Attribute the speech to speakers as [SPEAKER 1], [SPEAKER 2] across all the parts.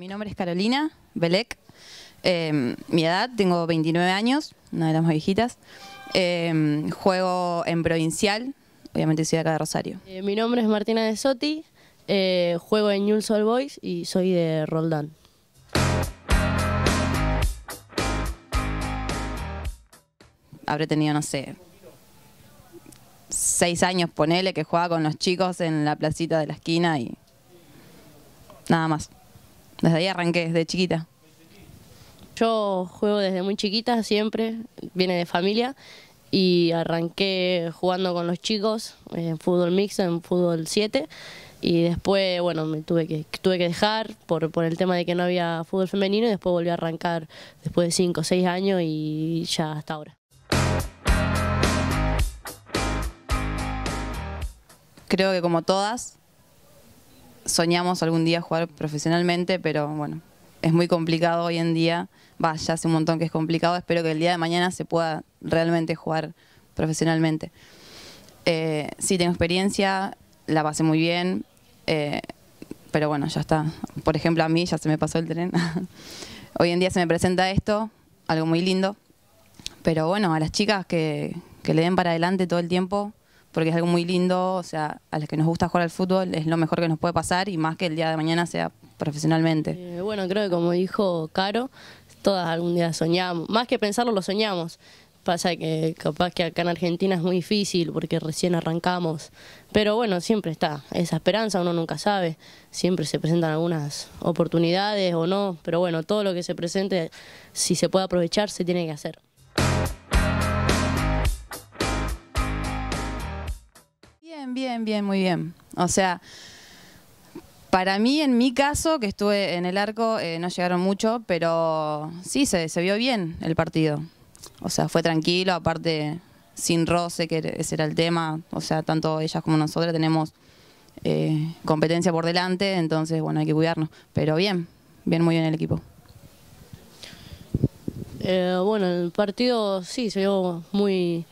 [SPEAKER 1] Mi nombre es Carolina Belec. Em, mi edad, tengo 29 años, no de las más viejitas. Em, juego en provincial, obviamente soy de acá de Rosario.
[SPEAKER 2] Eh, mi nombre es Martina de Sotti, eh, juego en New Soul Boys y soy de Roldán.
[SPEAKER 1] Habré tenido, no sé, seis años, ponele, que jugaba con los chicos en la placita de la esquina y nada más. Desde ahí arranqué, desde chiquita.
[SPEAKER 2] Yo juego desde muy chiquita, siempre, viene de familia y arranqué jugando con los chicos en fútbol mixto, en fútbol 7 y después, bueno, me tuve que tuve que dejar por, por el tema de que no había fútbol femenino y después volví a arrancar después de 5 o 6 años y ya hasta ahora.
[SPEAKER 1] Creo que como todas, soñamos algún día jugar profesionalmente, pero bueno, es muy complicado hoy en día. Va, ya hace un montón que es complicado. Espero que el día de mañana se pueda realmente jugar profesionalmente. Eh, sí, tengo experiencia, la pasé muy bien, eh, pero bueno, ya está. Por ejemplo, a mí ya se me pasó el tren. hoy en día se me presenta esto, algo muy lindo. Pero bueno, a las chicas que, que le den para adelante todo el tiempo, porque es algo muy lindo, o sea, a los que nos gusta jugar al fútbol es lo mejor que nos puede pasar y más que el día de mañana sea profesionalmente.
[SPEAKER 2] Eh, bueno, creo que como dijo Caro, todas algún día soñamos, más que pensarlo lo soñamos. Pasa que capaz que acá en Argentina es muy difícil porque recién arrancamos, pero bueno, siempre está esa esperanza, uno nunca sabe, siempre se presentan algunas oportunidades o no, pero bueno, todo lo que se presente, si se puede aprovechar, se tiene que hacer.
[SPEAKER 1] Bien, bien, muy bien. O sea, para mí, en mi caso, que estuve en el arco, eh, no llegaron mucho, pero sí, se, vio bien el partido. O sea, fue tranquilo, aparte sin roce, que ese era el tema. O sea, tanto ellas como nosotras tenemos eh, competencia por delante, entonces, bueno, hay que cuidarnos. Pero bien,
[SPEAKER 2] bien, muy bien el equipo. Eh, bueno, el partido sí se vio muy,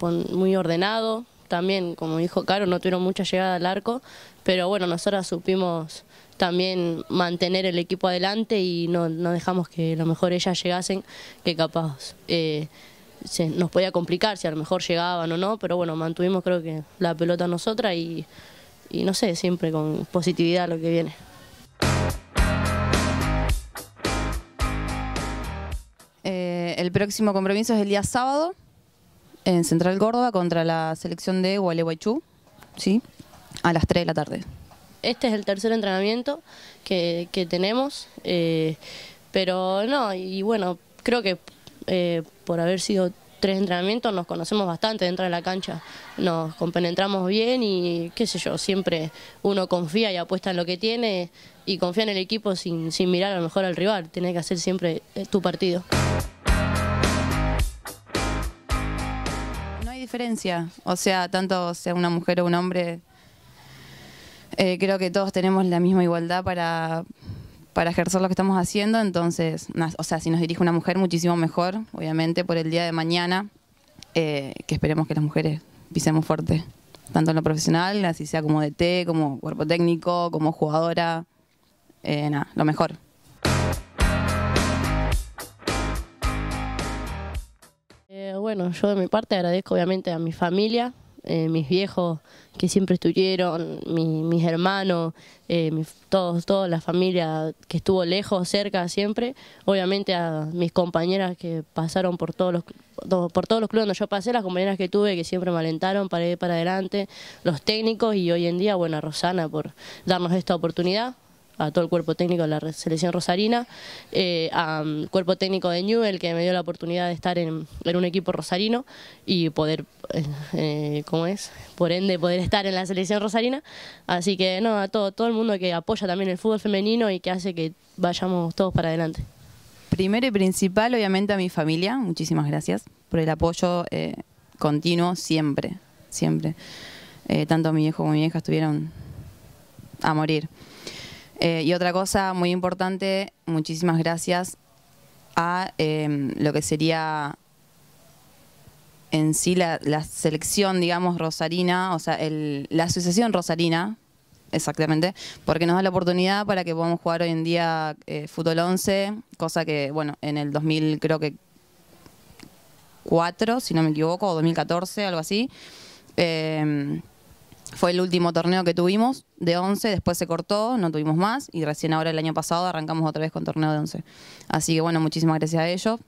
[SPEAKER 2] muy ordenado, también, como dijo Caro, no tuvieron mucha llegada al arco, pero bueno, nosotras supimos también mantener el equipo adelante y no, dejamos que a lo mejor ellas llegasen, que capaz eh, se, nos podía complicar si a lo mejor llegaban o no, pero bueno, mantuvimos creo que la pelota nosotras y, no sé, siempre con positividad lo que viene.
[SPEAKER 1] Eh, el próximo compromiso es el día sábado en Central Córdoba contra la selección de
[SPEAKER 2] Gualeguaychú, ¿sí? a
[SPEAKER 1] las 3 de la tarde.
[SPEAKER 2] Este es el tercer entrenamiento que, tenemos, eh, pero no, y bueno, creo que eh, por haber sido tres entrenamientos nos conocemos bastante dentro de la cancha, nos compenetramos bien y qué sé yo, siempre uno confía y apuesta en lo que tiene y confía en el equipo sin, sin mirar a lo mejor al rival, tiene que hacer siempre eh, tu partido. diferencia. O sea,
[SPEAKER 1] tanto sea una mujer o un hombre, eh, creo que todos tenemos la misma igualdad para, para ejercer lo que estamos haciendo. Entonces, o sea, si nos dirige una mujer, muchísimo mejor, obviamente, por el día de mañana, eh, que esperemos que las mujeres pisemos fuerte, tanto en lo profesional, así sea como de DT, como cuerpo técnico, como jugadora. Eh, nada, lo mejor.
[SPEAKER 2] bueno, yo de mi parte agradezco obviamente a mi familia, eh, mis viejos que siempre estuvieron, mi, mis hermanos, eh, todos, toda la familia que estuvo lejos, cerca siempre, obviamente a mis compañeras que pasaron por todos los por todos los clubes donde yo pasé, las compañeras que tuve que siempre me alentaron para ir para adelante, los técnicos y hoy en día, bueno, Rosana por darnos esta oportunidad a todo el cuerpo técnico de la selección rosarina, eh, al mm, cuerpo técnico de Newell que me dio la oportunidad de estar en, un equipo rosarino y poder, eh, eh, ¿cómo es? Por ende, poder estar en la selección rosarina. Así que no, a todo, todo el mundo que apoya también el fútbol femenino y que hace que vayamos todos para adelante. Primero y principal, obviamente, a mi
[SPEAKER 1] familia. Muchísimas gracias por el apoyo continuo siempre, siempre. Eh, tanto mi hijo como mi hija estuvieron a morir. Eh, y otra cosa muy importante, muchísimas gracias a em, lo que sería en sí la, selección, digamos, rosarina, o sea, la asociación rosarina, exactamente, porque nos da la oportunidad para que podamos jugar hoy en día eh, fútbol 11, cosa que, bueno, en el 2000 creo que 4, si no me equivoco, o 2014, algo así. Em, fue el último torneo que tuvimos de 11, después se cortó, no tuvimos más y recién ahora el año pasado arrancamos otra vez con torneo de 11. Así que bueno, muchísimas gracias a ellos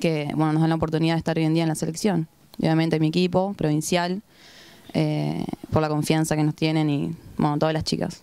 [SPEAKER 1] que bueno, nos dan la oportunidad de estar hoy en día en la selección. Y obviamente mi equipo provincial, eh, por la confianza que nos tienen y bueno, todas las chicas.